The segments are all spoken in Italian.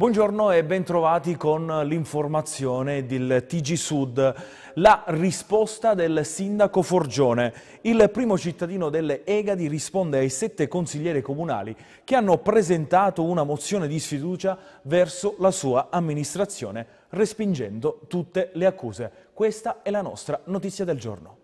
Buongiorno e bentrovati con l'informazione del TG Sud. La risposta del sindaco Forgione. Il primo cittadino delle Egadi risponde ai sette consiglieri comunali che hanno presentato una mozione di sfiducia verso la sua amministrazione, respingendo tutte le accuse. Questa è la nostra notizia del giorno.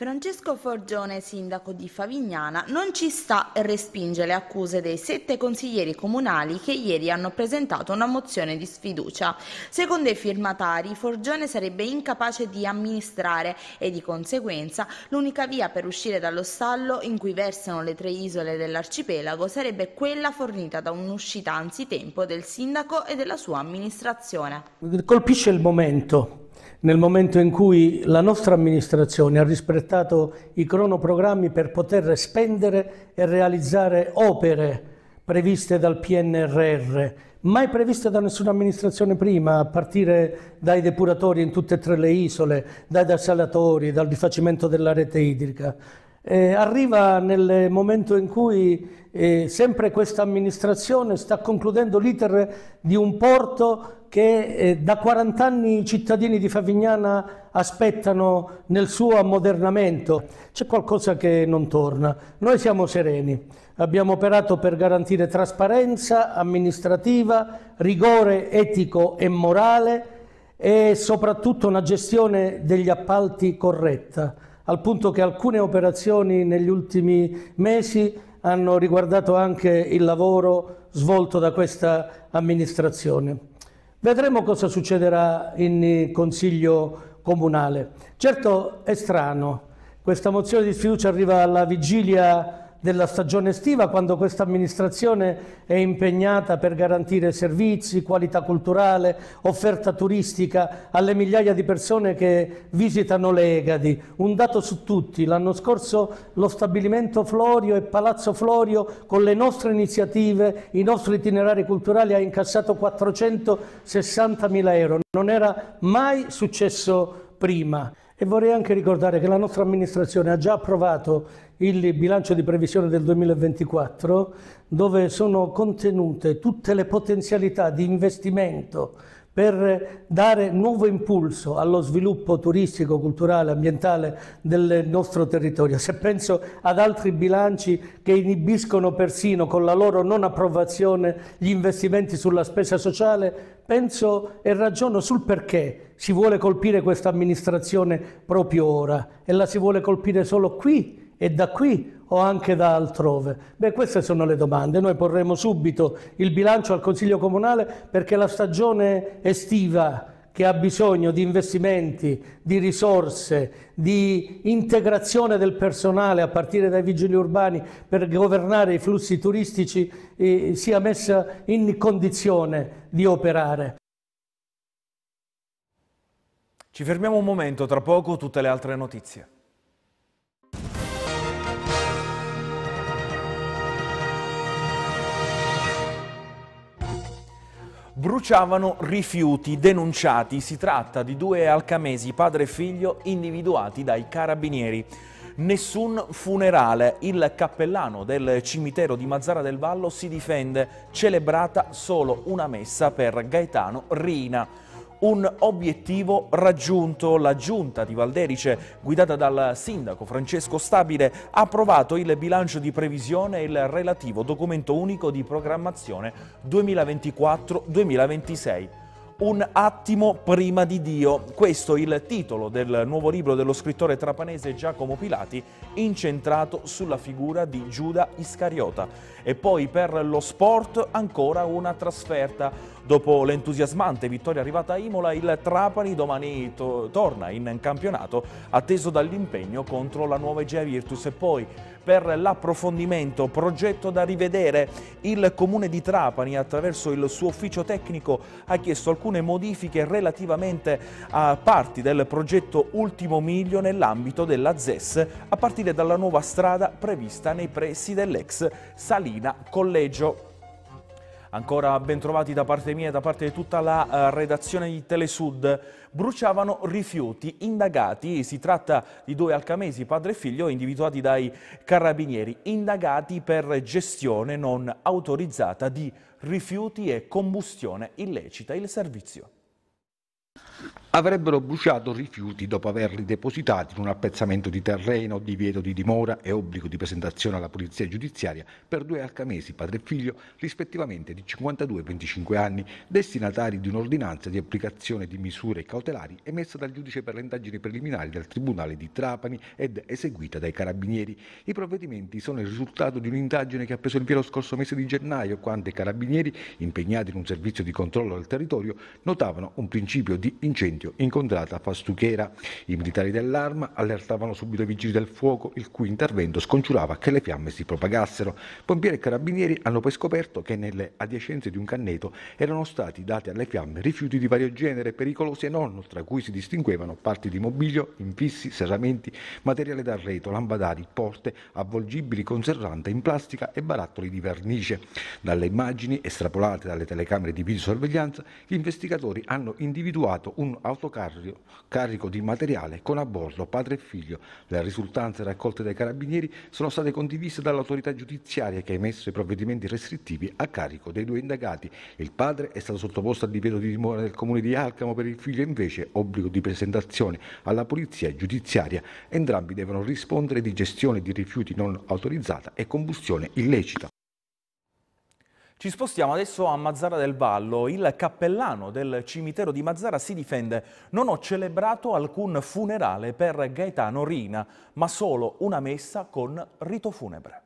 Francesco Forgione, sindaco di Favignana, non ci sta e respinge le accuse dei sette consiglieri comunali che ieri hanno presentato una mozione di sfiducia. Secondo i firmatari, Forgione sarebbe incapace di amministrare e di conseguenza l'unica via per uscire dallo stallo in cui versano le tre isole dell'arcipelago sarebbe quella fornita da un'uscita anzitempo del sindaco e della sua amministrazione. Colpisce il momento nel momento in cui la nostra amministrazione ha rispettato i cronoprogrammi per poter spendere e realizzare opere previste dal PNRR, mai previste da nessuna amministrazione prima, a partire dai depuratori in tutte e tre le isole, dai desalatori, dal rifacimento della rete idrica eh, arriva nel momento in cui eh, sempre questa amministrazione sta concludendo l'iter di un porto che eh, da 40 anni i cittadini di Favignana aspettano nel suo ammodernamento. C'è qualcosa che non torna. Noi siamo sereni, abbiamo operato per garantire trasparenza amministrativa, rigore etico e morale e soprattutto una gestione degli appalti corretta al punto che alcune operazioni negli ultimi mesi hanno riguardato anche il lavoro svolto da questa amministrazione. Vedremo cosa succederà in Consiglio Comunale. Certo è strano, questa mozione di sfiducia arriva alla vigilia della stagione estiva quando questa amministrazione è impegnata per garantire servizi, qualità culturale, offerta turistica alle migliaia di persone che visitano le Egadi. Un dato su tutti, l'anno scorso lo stabilimento Florio e Palazzo Florio con le nostre iniziative, i nostri itinerari culturali ha incassato 460 mila euro. Non era mai successo prima. E vorrei anche ricordare che la nostra amministrazione ha già approvato il bilancio di previsione del 2024 dove sono contenute tutte le potenzialità di investimento per dare nuovo impulso allo sviluppo turistico, culturale, ambientale del nostro territorio. Se penso ad altri bilanci che inibiscono persino con la loro non approvazione gli investimenti sulla spesa sociale, penso e ragiono sul perché si vuole colpire questa amministrazione proprio ora e la si vuole colpire solo qui e da qui o anche da altrove? Beh, queste sono le domande. Noi porremo subito il bilancio al Consiglio Comunale perché la stagione estiva che ha bisogno di investimenti, di risorse, di integrazione del personale a partire dai vigili urbani per governare i flussi turistici eh, sia messa in condizione di operare. Ci fermiamo un momento, tra poco tutte le altre notizie. bruciavano rifiuti denunciati. Si tratta di due alcamesi, padre e figlio, individuati dai carabinieri. Nessun funerale. Il cappellano del cimitero di Mazzara del Vallo si difende, celebrata solo una messa per Gaetano Rina un obiettivo raggiunto. La giunta di Valderice, guidata dal sindaco Francesco Stabile, ha approvato il bilancio di previsione e il relativo documento unico di programmazione 2024-2026. Un attimo prima di Dio, questo è il titolo del nuovo libro dello scrittore trapanese Giacomo Pilati, incentrato sulla figura di Giuda Iscariota. E poi per lo sport ancora una trasferta Dopo l'entusiasmante vittoria arrivata a Imola, il Trapani domani to torna in campionato, atteso dall'impegno contro la nuova Egea Virtus e poi per l'approfondimento, progetto da rivedere, il Comune di Trapani attraverso il suo ufficio tecnico ha chiesto alcune modifiche relativamente a parti del progetto Ultimo Miglio nell'ambito della ZES a partire dalla nuova strada prevista nei pressi dell'ex Salina Collegio ancora ben trovati da parte mia e da parte di tutta la eh, redazione di Telesud, bruciavano rifiuti indagati. Si tratta di due alcamesi, padre e figlio, individuati dai carabinieri, indagati per gestione non autorizzata di rifiuti e combustione illecita. Il servizio avrebbero bruciato rifiuti dopo averli depositati in un appezzamento di terreno, divieto di dimora e obbligo di presentazione alla polizia giudiziaria per due alcamesi, padre e figlio, rispettivamente di 52 e 25 anni, destinatari di un'ordinanza di applicazione di misure cautelari emessa dal giudice per le indagini preliminari del Tribunale di Trapani ed eseguita dai carabinieri. I provvedimenti sono il risultato di un'indagine che ha preso il via lo scorso mese di gennaio, quando i carabinieri, impegnati in un servizio di controllo del territorio, notavano un principio di incendio incendio. Incontrata a Fastuchera, i militari dell'arma allertavano subito i vigili del fuoco, il cui intervento scongiurava che le fiamme si propagassero. Pompieri e carabinieri hanno poi scoperto che nelle adiacenze di un canneto erano stati dati alle fiamme rifiuti di vario genere, pericolosi e non, tra cui si distinguevano parti di mobilio, infissi, serramenti, materiale d'arredo, lampadari, porte, avvolgibili con serrante in plastica e barattoli di vernice. Dalle immagini estrapolate dalle telecamere di videosorveglianza, gli investigatori hanno individuato un autocarrico di materiale con a bordo padre e figlio. Le risultanze raccolte dai carabinieri sono state condivise dall'autorità giudiziaria che ha emesso i provvedimenti restrittivi a carico dei due indagati. Il padre è stato sottoposto al divieto di dimora del comune di Alcamo per il figlio invece obbligo di presentazione alla polizia giudiziaria. Entrambi devono rispondere di gestione di rifiuti non autorizzata e combustione illecita. Ci spostiamo adesso a Mazzara del Vallo. Il cappellano del cimitero di Mazzara si difende. Non ho celebrato alcun funerale per Gaetano Rina, ma solo una messa con rito funebre.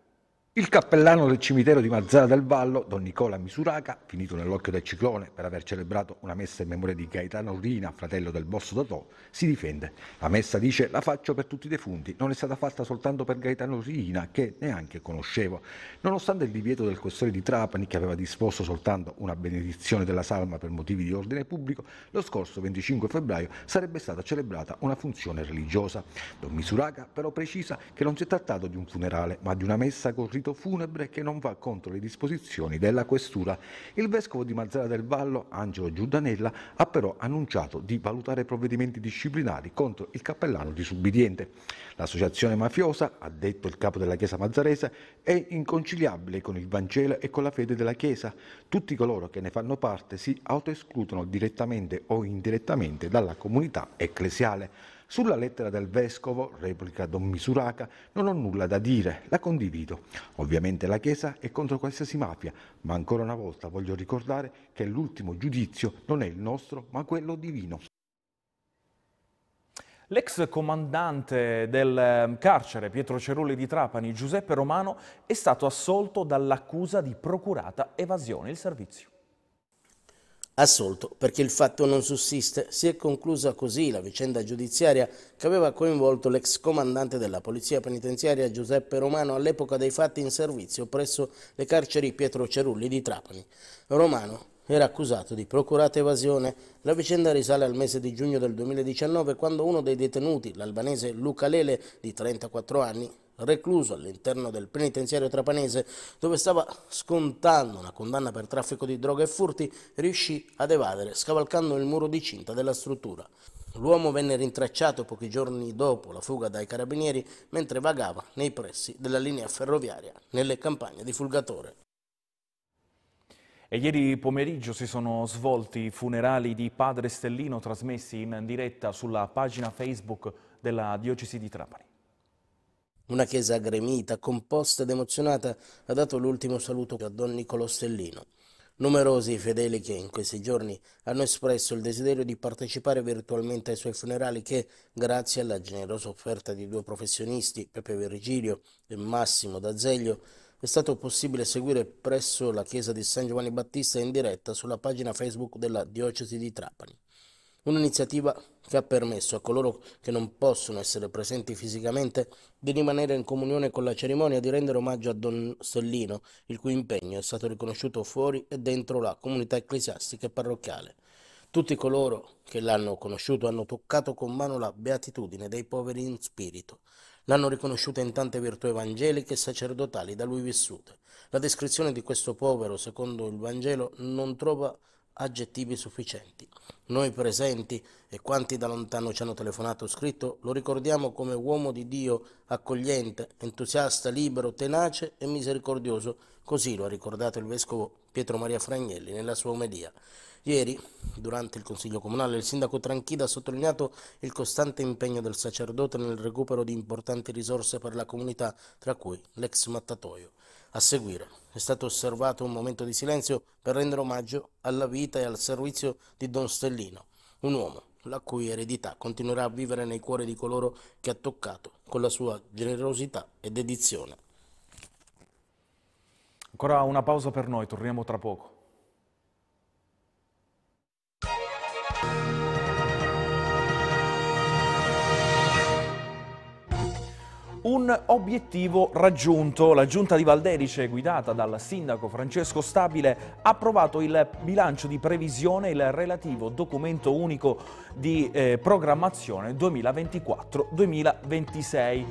Il cappellano del cimitero di Mazzara del Vallo, don Nicola Misuraca, finito nell'occhio del ciclone per aver celebrato una messa in memoria di Gaetano Rina, fratello del boss Totò, si difende. La messa dice la faccio per tutti i defunti, non è stata fatta soltanto per Gaetano Rina, che neanche conoscevo. Nonostante il divieto del questore di Trapani, che aveva disposto soltanto una benedizione della salma per motivi di ordine pubblico, lo scorso 25 febbraio sarebbe stata celebrata una funzione religiosa. Don Misuraca però precisa che non si è trattato di un funerale, ma di una messa con rito proposito funebre che non va contro le disposizioni della questura. Il vescovo di Mazzara del Vallo, Angelo Giudanella, ha però annunciato di valutare provvedimenti disciplinari contro il cappellano disubbidiente. L'associazione mafiosa, ha detto il capo della Chiesa mazzarese, è inconciliabile con il Vangelo e con la fede della Chiesa. Tutti coloro che ne fanno parte si autoescludono direttamente o indirettamente dalla comunità ecclesiale. Sulla lettera del vescovo, replica Don Misuraca, non ho nulla da dire, la condivido. Ovviamente la Chiesa è contro qualsiasi mafia, ma ancora una volta voglio ricordare che l'ultimo giudizio non è il nostro, ma quello divino. L'ex comandante del ehm, carcere Pietro Cerulli di Trapani, Giuseppe Romano, è stato assolto dall'accusa di procurata evasione. Il servizio assolto perché il fatto non sussiste. Si è conclusa così la vicenda giudiziaria che aveva coinvolto l'ex comandante della Polizia Penitenziaria Giuseppe Romano all'epoca dei fatti in servizio presso le carceri Pietro Cerulli di Trapani. Romano era accusato di procurata evasione. La vicenda risale al mese di giugno del 2019 quando uno dei detenuti, l'albanese Luca Lele, di 34 anni, recluso all'interno del penitenziario trapanese dove stava scontando una condanna per traffico di droga e furti, riuscì ad evadere scavalcando il muro di cinta della struttura. L'uomo venne rintracciato pochi giorni dopo la fuga dai carabinieri mentre vagava nei pressi della linea ferroviaria nelle campagne di Fulgatore. E ieri pomeriggio si sono svolti i funerali di Padre Stellino trasmessi in diretta sulla pagina Facebook della Diocesi di Trapani. Una chiesa aggremita, composta ed emozionata ha dato l'ultimo saluto a Don Niccolò Stellino. Numerosi i fedeli che in questi giorni hanno espresso il desiderio di partecipare virtualmente ai suoi funerali che, grazie alla generosa offerta di due professionisti, Pepe Virgilio e Massimo D'Azeglio, è stato possibile seguire presso la chiesa di San Giovanni Battista in diretta sulla pagina Facebook della Diocesi di Trapani. Un'iniziativa che ha permesso a coloro che non possono essere presenti fisicamente di rimanere in comunione con la cerimonia e di rendere omaggio a Don Stellino, il cui impegno è stato riconosciuto fuori e dentro la comunità ecclesiastica e parrocchiale. Tutti coloro che l'hanno conosciuto hanno toccato con mano la beatitudine dei poveri in spirito. L'hanno riconosciuta in tante virtù evangeliche e sacerdotali da lui vissute. La descrizione di questo povero, secondo il Vangelo, non trova aggettivi sufficienti. Noi presenti e quanti da lontano ci hanno telefonato o scritto lo ricordiamo come uomo di Dio accogliente, entusiasta, libero, tenace e misericordioso, così lo ha ricordato il vescovo Pietro Maria Fragnelli nella sua omelia. Ieri, durante il Consiglio Comunale, il sindaco Tranchida ha sottolineato il costante impegno del sacerdote nel recupero di importanti risorse per la comunità, tra cui l'ex mattatoio. A seguire è stato osservato un momento di silenzio per rendere omaggio alla vita e al servizio di Don Stellino, un uomo la cui eredità continuerà a vivere nei cuori di coloro che ha toccato con la sua generosità e dedizione. Ancora una pausa per noi, torniamo tra poco. un obiettivo raggiunto. La giunta di Valderice, guidata dal sindaco Francesco Stabile, ha approvato il bilancio di previsione e il relativo documento unico di eh, programmazione 2024-2026.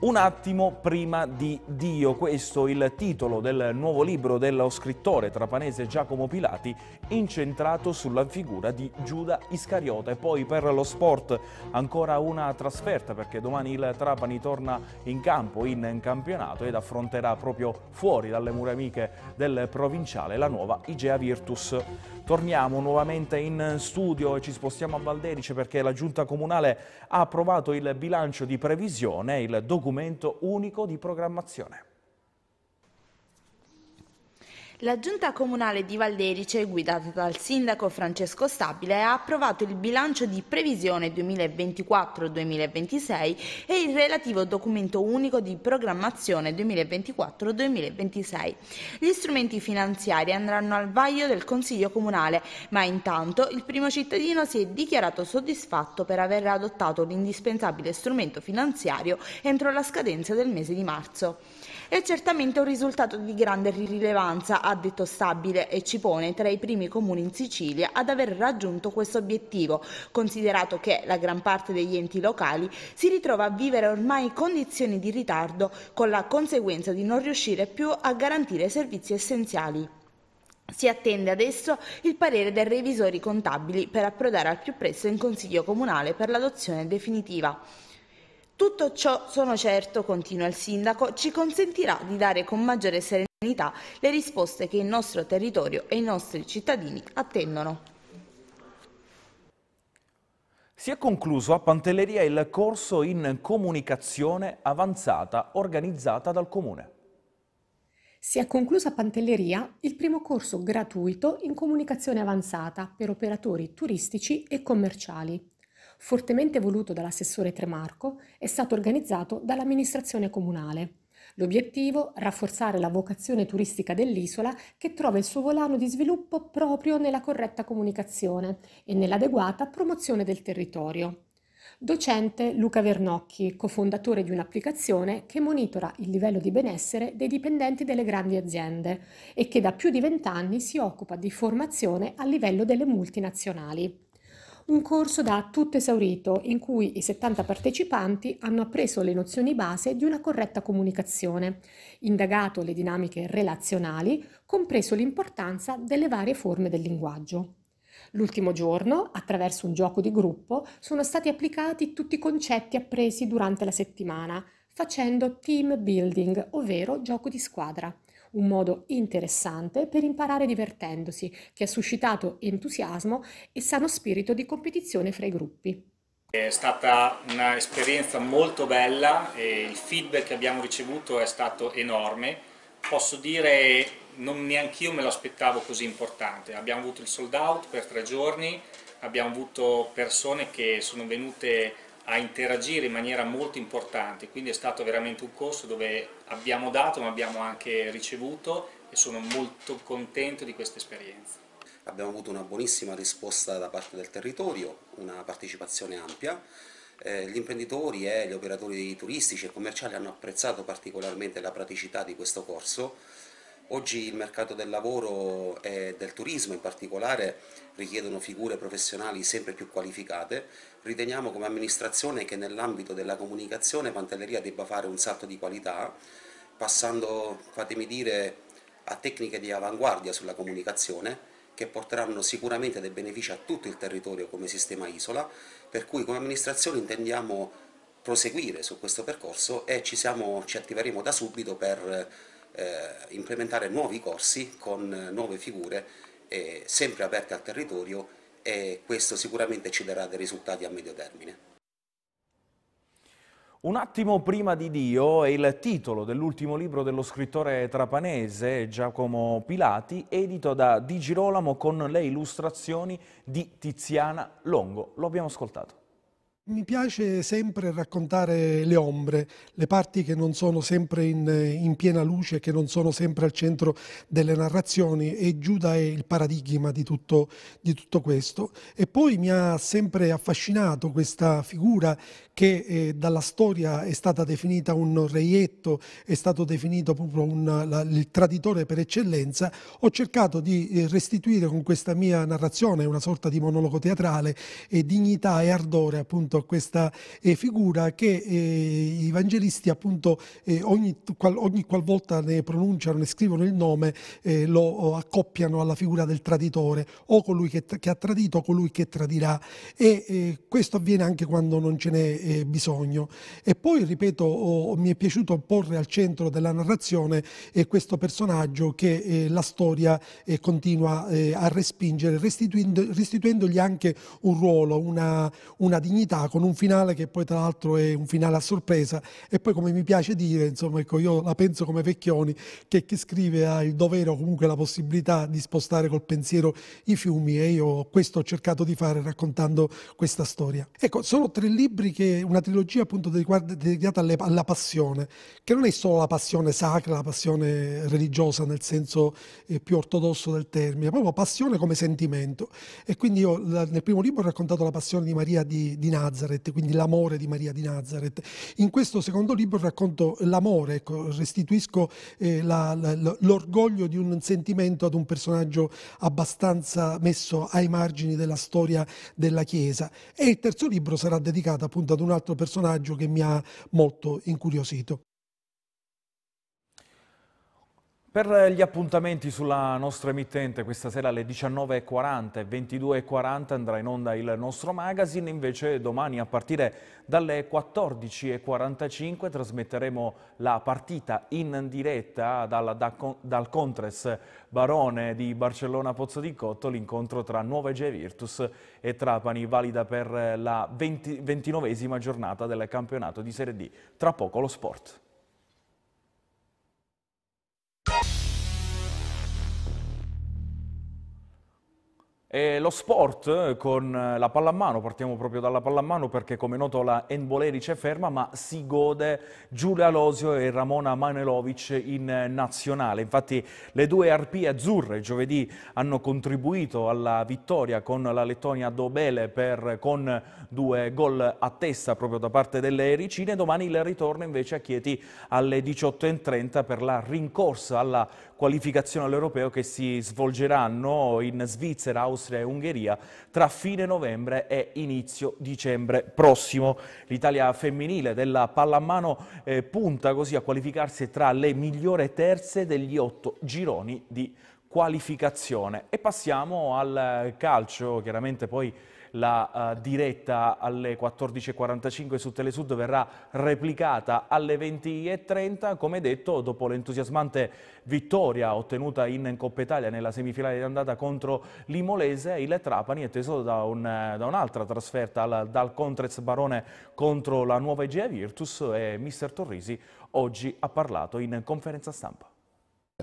Un attimo prima di Dio, questo il titolo del nuovo libro dello scrittore trapanese Giacomo Pilati, incentrato sulla figura di Giuda Iscariota. E poi per lo sport ancora una trasferta perché domani il Trapani torna in campo in campionato ed affronterà proprio fuori dalle mura amiche del provinciale la nuova Igea Virtus. Torniamo nuovamente in studio e ci spostiamo a Valderice perché la giunta comunale ha approvato il bilancio di previsione, il documento documento unico di programmazione. La giunta comunale di Valderice, guidata dal sindaco Francesco Stabile, ha approvato il bilancio di previsione 2024-2026 e il relativo documento unico di programmazione 2024-2026. Gli strumenti finanziari andranno al vaglio del Consiglio comunale, ma intanto il primo cittadino si è dichiarato soddisfatto per aver adottato l'indispensabile strumento finanziario entro la scadenza del mese di marzo. È certamente un risultato di grande rilevanza, ha detto Stabile, e ci pone tra i primi comuni in Sicilia ad aver raggiunto questo obiettivo, considerato che la gran parte degli enti locali si ritrova a vivere ormai condizioni di ritardo con la conseguenza di non riuscire più a garantire servizi essenziali. Si attende adesso il parere dei revisori contabili per approdare al più presto in Consiglio Comunale per l'adozione definitiva. Tutto ciò, sono certo, continua il Sindaco, ci consentirà di dare con maggiore serenità le risposte che il nostro territorio e i nostri cittadini attendono. Si è concluso a Pantelleria il corso in comunicazione avanzata organizzata dal Comune. Si è concluso a Pantelleria il primo corso gratuito in comunicazione avanzata per operatori turistici e commerciali fortemente voluto dall'assessore Tremarco, è stato organizzato dall'amministrazione comunale. L'obiettivo? è Rafforzare la vocazione turistica dell'isola che trova il suo volano di sviluppo proprio nella corretta comunicazione e nell'adeguata promozione del territorio. Docente Luca Vernocchi, cofondatore di un'applicazione che monitora il livello di benessere dei dipendenti delle grandi aziende e che da più di vent'anni si occupa di formazione a livello delle multinazionali un corso da tutto esaurito in cui i 70 partecipanti hanno appreso le nozioni base di una corretta comunicazione, indagato le dinamiche relazionali, compreso l'importanza delle varie forme del linguaggio. L'ultimo giorno, attraverso un gioco di gruppo, sono stati applicati tutti i concetti appresi durante la settimana, facendo team building, ovvero gioco di squadra un modo interessante per imparare divertendosi, che ha suscitato entusiasmo e sano spirito di competizione fra i gruppi. È stata un'esperienza molto bella e il feedback che abbiamo ricevuto è stato enorme. Posso dire non neanche io me lo aspettavo così importante. Abbiamo avuto il sold out per tre giorni, abbiamo avuto persone che sono venute a interagire in maniera molto importante, quindi è stato veramente un corso dove abbiamo dato ma abbiamo anche ricevuto e sono molto contento di questa esperienza. Abbiamo avuto una buonissima risposta da parte del territorio, una partecipazione ampia, eh, gli imprenditori e gli operatori turistici e commerciali hanno apprezzato particolarmente la praticità di questo corso Oggi il mercato del lavoro e del turismo in particolare richiedono figure professionali sempre più qualificate. Riteniamo come amministrazione che nell'ambito della comunicazione Pantelleria debba fare un salto di qualità passando, fatemi dire, a tecniche di avanguardia sulla comunicazione che porteranno sicuramente dei benefici a tutto il territorio come sistema isola, per cui come amministrazione intendiamo proseguire su questo percorso e ci, siamo, ci attiveremo da subito per eh, implementare nuovi corsi con eh, nuove figure eh, sempre aperte al territorio e questo sicuramente ci darà dei risultati a medio termine. Un attimo prima di Dio è il titolo dell'ultimo libro dello scrittore trapanese Giacomo Pilati, edito da Di Girolamo con le illustrazioni di Tiziana Longo. Lo abbiamo ascoltato. Mi piace sempre raccontare le ombre, le parti che non sono sempre in, in, piena luce, che non sono sempre al centro delle narrazioni e Giuda è il paradigma di tutto, di tutto questo. E poi mi ha sempre affascinato questa figura che eh, dalla storia è stata definita un reietto, è stato definito proprio un, la, il traditore per eccellenza. Ho cercato di eh, restituire con questa mia narrazione una sorta di monologo teatrale e dignità e ardore appunto appunto questa eh, figura che eh, i evangelisti appunto eh, ogni, qual, ogni qualvolta ne pronunciano, ne scrivono il nome, eh, lo accoppiano alla figura del traditore o colui che, che ha tradito o colui che tradirà e questo avviene anche quando non ce n'è bisogno. E poi, ripeto, oh, mi è piaciuto porre al centro della narrazione questo personaggio che la storia continua a respingere, restituendo, restituendogli anche un ruolo, una, una dignità con un finale che poi tra l'altro è un finale a sorpresa e poi come mi piace dire, insomma, ecco, io la penso come Vecchioni che chi scrive ha ah, il dovere o comunque la possibilità di spostare col pensiero i fiumi e io questo ho cercato di fare raccontando questa storia. Ecco, sono tre libri che una trilogia appunto dedicata alle, alla passione, che non è solo la passione sacra, la passione religiosa nel senso eh, più ortodosso del termine, proprio passione come sentimento. E quindi io la, nel primo libro ho raccontato la passione di Maria di, di Nazareth Nazareth, quindi l'amore di Maria di Nazareth. In questo secondo libro racconto l'amore, ecco, restituisco eh, la, la, l'orgoglio di un sentimento ad un personaggio abbastanza messo ai margini della storia della Chiesa. E il terzo libro sarà dedicato appunto ad un altro personaggio che mi ha molto incuriosito. Per gli appuntamenti sulla nostra emittente questa sera alle 19.40 e 22.40 andrà in onda il nostro magazine, invece domani a partire dalle 14.45 trasmetteremo la partita in diretta dalla, da, dal Contres Barone di Barcellona Pozzo di Cotto, l'incontro tra Nuova Egea Virtus e Trapani, valida per la 20, 29esima giornata del campionato di Serie D. Tra poco lo sport. E lo sport eh, con eh, la pallamano, partiamo proprio dalla pallamano perché come noto la Enbolerice è ferma ma si gode Giulia Losio e Ramona Manelovic in eh, nazionale. Infatti le due arpie azzurre giovedì hanno contribuito alla vittoria con la Lettonia Dobele per, con due gol a testa proprio da parte delle Ericine. Domani il ritorno invece a Chieti alle 18.30 per la rincorsa alla qualificazione all'europeo che si svolgeranno in Svizzera, Austria Austria e Ungheria tra fine novembre e inizio dicembre prossimo. L'Italia femminile della pallamano eh, punta così a qualificarsi tra le migliori terze degli otto gironi di qualificazione. E passiamo al calcio, chiaramente poi la uh, diretta alle 14.45 su Telesud verrà replicata alle 20.30, come detto dopo l'entusiasmante vittoria ottenuta in Coppa Italia nella semifinale di andata contro l'Imolese, il Trapani è teso da, un'altra trasferta al, dal Contrez Barone contro la nuova Egea Virtus e mister Torrisi oggi ha parlato in conferenza stampa.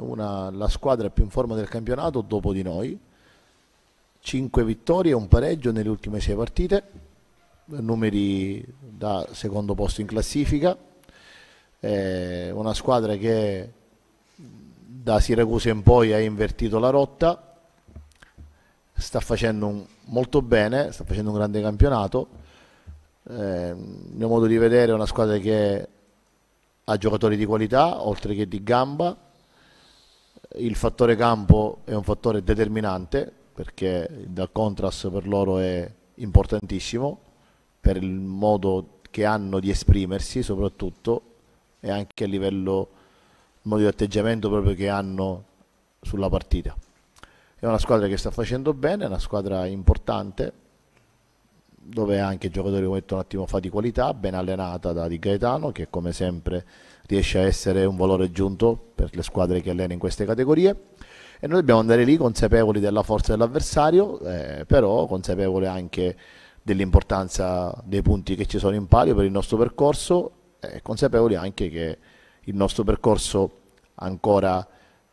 Una, la squadra più in forma del campionato dopo di noi, 5 vittorie e un pareggio nelle ultime 6 partite, numeri da secondo posto in classifica, è una squadra che da Siracusa in poi ha invertito la rotta, sta facendo un, molto bene, sta facendo un grande campionato, eh, il mio modo di vedere è una squadra che ha giocatori di qualità oltre che di gamba, il fattore campo è un fattore determinante, perché il contrast per loro è importantissimo per il modo che hanno di esprimersi soprattutto e anche a livello modo di atteggiamento proprio che hanno sulla partita. È una squadra che sta facendo bene, è una squadra importante dove anche giocatori come detto un attimo fa di qualità, ben allenata da Di Gaetano che come sempre riesce a essere un valore aggiunto per le squadre che allena in queste categorie e noi dobbiamo andare lì consapevoli della forza dell'avversario, eh, però consapevoli anche dell'importanza dei punti che ci sono in palio per il nostro percorso e eh, consapevoli anche che il nostro percorso ancora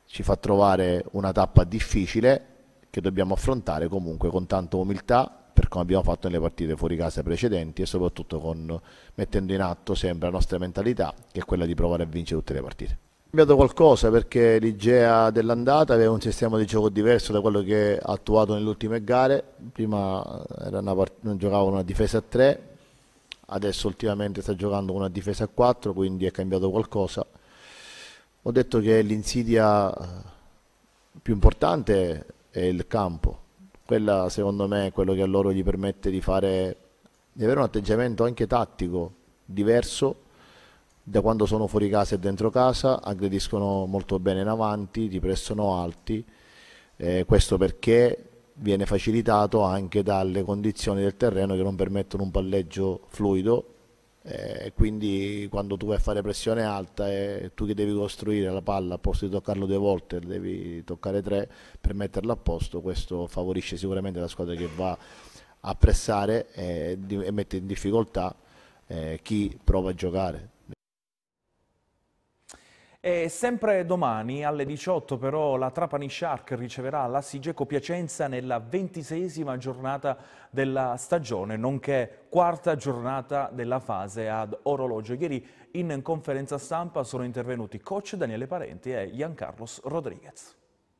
ci fa trovare una tappa difficile che dobbiamo affrontare comunque con tanta umiltà per come abbiamo fatto nelle partite fuori casa precedenti e soprattutto con, mettendo in atto sempre la nostra mentalità che è quella di provare a vincere tutte le partite cambiato qualcosa perché l'Igea dell'andata aveva un sistema di gioco diverso da quello che ha attuato nelle ultime gare. Prima part- giocava una difesa a 3, adesso ultimamente sta giocando una difesa a 4, quindi è cambiato qualcosa. Ho detto che l'insidia più importante è il campo. Quella secondo me è quello che a loro gli permette di, fare, di avere un atteggiamento anche tattico diverso da quando sono fuori casa e dentro casa aggrediscono molto bene in avanti, ti pressano alti, eh, questo perché viene facilitato anche dalle condizioni del terreno che non permettono un palleggio fluido eh, quindi quando tu vai a fare pressione alta e tu che devi costruire la palla al posto di toccarlo due volte devi toccare tre per metterla a posto questo favorisce sicuramente la squadra che va a pressare e, e mette in difficoltà eh, chi prova a giocare e sempre domani alle 18 però la Trapani Shark riceverà la Sigeco Piacenza nella ventisesima giornata della stagione, nonché quarta giornata della fase ad orologio. Ieri in conferenza stampa sono intervenuti coach Daniele Parenti e Giancarlos Rodriguez.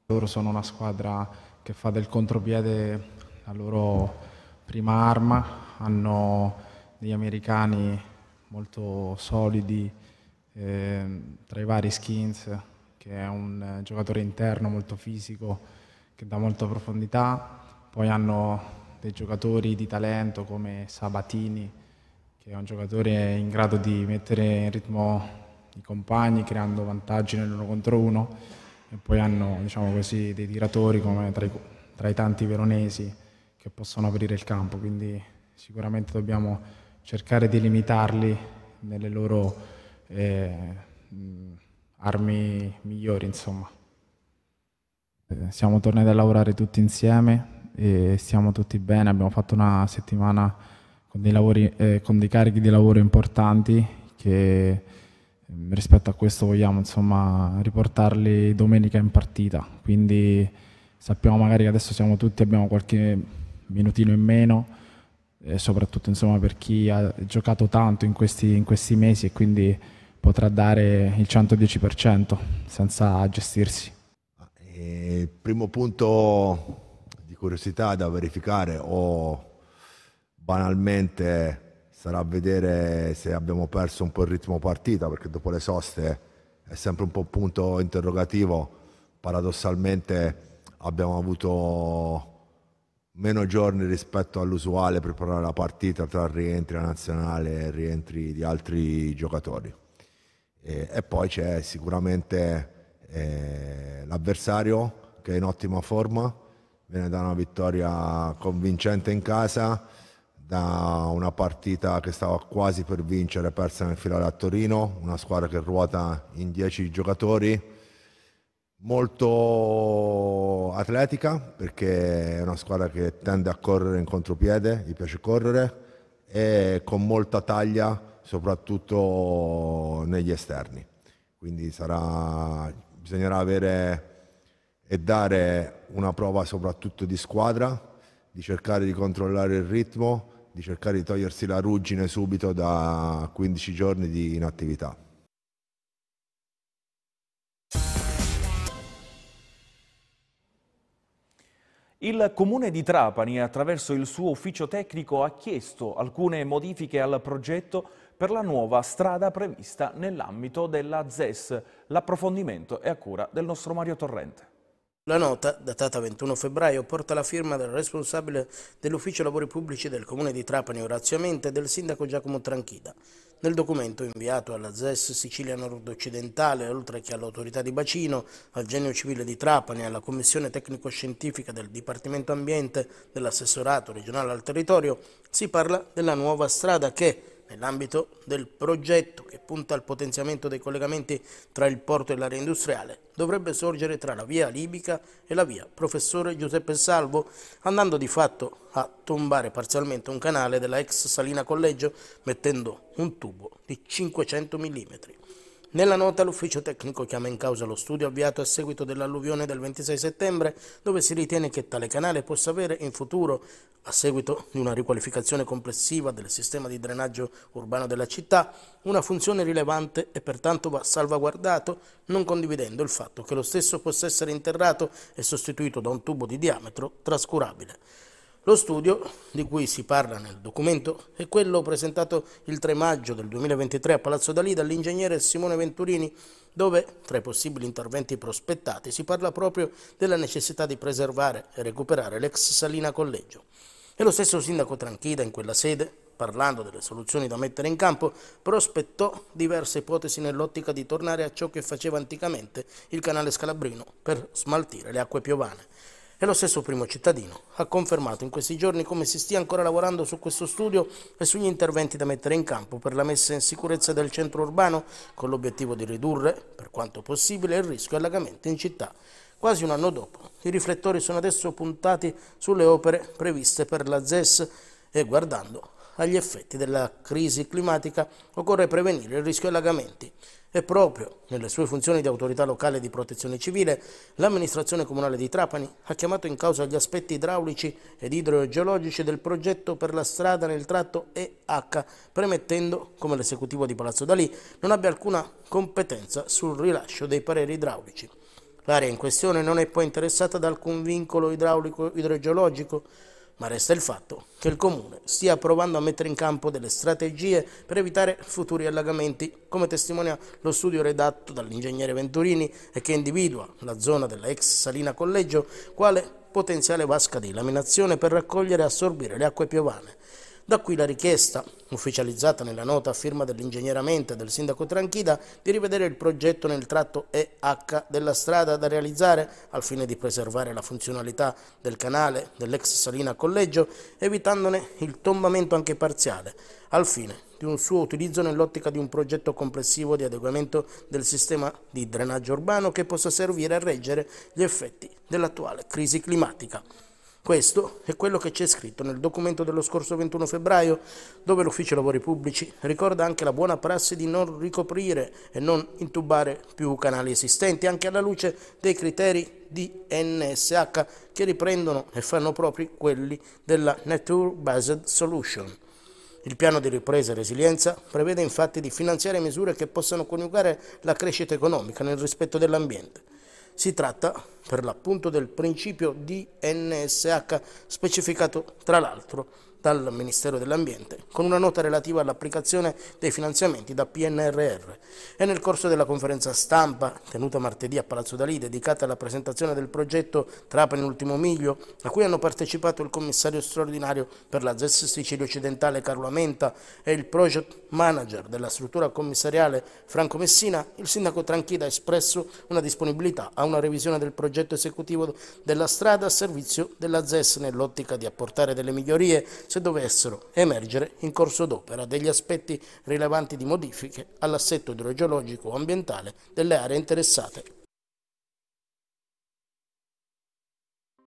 Loro sono una squadra che fa del contropiede la loro prima arma, hanno degli americani molto solidi, eh, tra i vari Skins, che è un eh, giocatore interno molto fisico, che dà molta profondità. Poi hanno dei giocatori di talento come Sabatini, che è un giocatore in grado di mettere in ritmo i compagni creando vantaggi nell'uno contro uno e poi hanno diciamo così, dei tiratori come tra i, tra i tanti veronesi che possono aprire il campo, quindi sicuramente dobbiamo cercare di limitarli nelle loro e, mm, armi migliori, insomma. Eh, siamo tornati a lavorare tutti insieme e stiamo tutti bene, abbiamo fatto una settimana con dei, lavori, eh, con dei carichi di lavoro importanti che mm, rispetto a questo vogliamo insomma, riportarli domenica in partita, quindi sappiamo magari che adesso siamo tutti, abbiamo qualche minutino in meno, eh, soprattutto insomma, per chi ha giocato tanto in questi, in questi mesi e quindi potrà dare il 110% senza gestirsi. Il ah, eh, primo punto di curiosità da verificare o banalmente sarà vedere se abbiamo perso un po' il ritmo partita perché dopo le soste è sempre un po' un punto interrogativo. Paradossalmente abbiamo avuto meno giorni rispetto all'usuale per preparare la partita tra rientri nazionale e rientri di altri giocatori e, e poi c'è sicuramente eh, l'avversario che è in ottima forma, viene da una vittoria convincente in casa, da una partita che stava quasi per vincere, persa nel finale a Torino, una squadra che ruota in 10 giocatori molto atletica perché è una squadra che tende a correre in contropiede, gli piace correre e con molta taglia soprattutto negli esterni. Quindi sarà, bisognerà avere e dare una prova soprattutto di squadra, di cercare di controllare il ritmo, di cercare di togliersi la ruggine subito da 15 giorni di inattività. Il comune di Trapani, attraverso il suo ufficio tecnico, ha chiesto alcune modifiche al progetto per la nuova strada prevista nell'ambito della ZES. L'approfondimento è a cura del nostro Mario Torrente. La nota, datata 21 febbraio, porta la firma del responsabile dell'Ufficio Lavori Pubblici del Comune di Trapani Orazio Mente e del sindaco Giacomo Tranchida. Nel documento inviato alla ZES Sicilia Nord Occidentale, oltre che all'autorità di Bacino, al Genio Civile di Trapani, alla Commissione Tecnico-Scientifica del Dipartimento Ambiente dell'Assessorato Regionale al Territorio, si parla della nuova strada che, nell'ambito del progetto che punta al potenziamento dei collegamenti tra il porto e l'area industriale, dovrebbe sorgere tra la via Libica e la via Professore Giuseppe Salvo, andando di fatto a tombare parzialmente un canale della ex Salina Collegio mettendo un tubo di 500 mm. Nella nota l'ufficio tecnico chiama in causa lo studio avviato a seguito dell'alluvione del 26 settembre, dove si ritiene che tale canale possa avere in futuro, a seguito di una riqualificazione complessiva del sistema di drenaggio urbano della città, una funzione rilevante e pertanto va salvaguardato, non condividendo il fatto che lo stesso possa essere interrato e sostituito da un tubo di diametro trascurabile. Lo studio, di cui si parla nel documento, è quello presentato il 3 maggio del 2023 a Palazzo Dalì dall'ingegnere Simone Venturini, dove, tra i possibili interventi prospettati, si parla proprio della necessità di preservare e recuperare l'ex Salina Collegio. E lo stesso sindaco Tranchida in quella sede, parlando delle soluzioni da mettere in campo, prospettò diverse ipotesi nell'ottica di tornare a ciò che faceva anticamente il canale Scalabrino per smaltire le acque piovane. E lo stesso primo cittadino ha confermato in questi giorni come si stia ancora lavorando su questo studio e sugli interventi da mettere in campo per la messa in sicurezza del centro urbano con l'obiettivo di ridurre, per quanto possibile, il rischio allagamento in città. Quasi un anno dopo, i riflettori sono adesso puntati sulle opere previste per la ZES e guardando agli effetti della crisi climatica occorre prevenire il rischio allagamenti. E proprio nelle sue funzioni di autorità locale di protezione civile, l'amministrazione comunale di Trapani ha chiamato in causa gli aspetti idraulici ed idrogeologici del progetto per la strada nel tratto EH, premettendo come l'esecutivo di Palazzo Dalì non abbia alcuna competenza sul rilascio dei pareri idraulici. L'area in questione non è poi interessata da alcun vincolo idraulico idrogeologico, ma resta il fatto che il Comune stia provando a mettere in campo delle strategie per evitare futuri allagamenti, come testimonia lo studio redatto dall'ingegnere Venturini e che individua la zona della ex Salina Collegio quale potenziale vasca di laminazione per raccogliere e assorbire le acque piovane. Da qui la richiesta, ufficializzata nella nota a firma dell'ingegneramento del sindaco Tranchida, di rivedere il progetto nel tratto EH della strada da realizzare al fine di preservare la funzionalità del canale dell'ex Salina Collegio, evitandone il tombamento anche parziale, al fine di un suo utilizzo nell'ottica di un progetto complessivo di adeguamento del sistema di drenaggio urbano che possa servire a reggere gli effetti dell'attuale crisi climatica. Questo è quello che c'è scritto nel documento dello scorso 21 febbraio, dove l'Ufficio Lavori Pubblici ricorda anche la buona prassi di non ricoprire e non intubare più canali esistenti, anche alla luce dei criteri di NSH che riprendono e fanno propri quelli della Nature Based Solution. Il piano di ripresa e resilienza prevede infatti di finanziare misure che possano coniugare la crescita economica nel rispetto dell'ambiente si tratta per l'appunto del principio DNSH specificato tra l'altro dal Ministero dell'Ambiente con una nota relativa all'applicazione dei finanziamenti da PNRR e nel corso della conferenza stampa tenuta martedì a Palazzo Dalì dedicata alla presentazione del progetto Trapani Ultimo Miglio a cui hanno partecipato il commissario straordinario per la ZES Sicilia Occidentale Carlo Amenta e il project manager della struttura commissariale Franco Messina, il sindaco Tranchida ha espresso una disponibilità a una revisione del progetto esecutivo della strada a servizio della ZES nell'ottica di apportare delle migliorie se dovessero emergere in corso d'opera degli aspetti rilevanti di modifiche all'assetto idrogeologico o ambientale delle aree interessate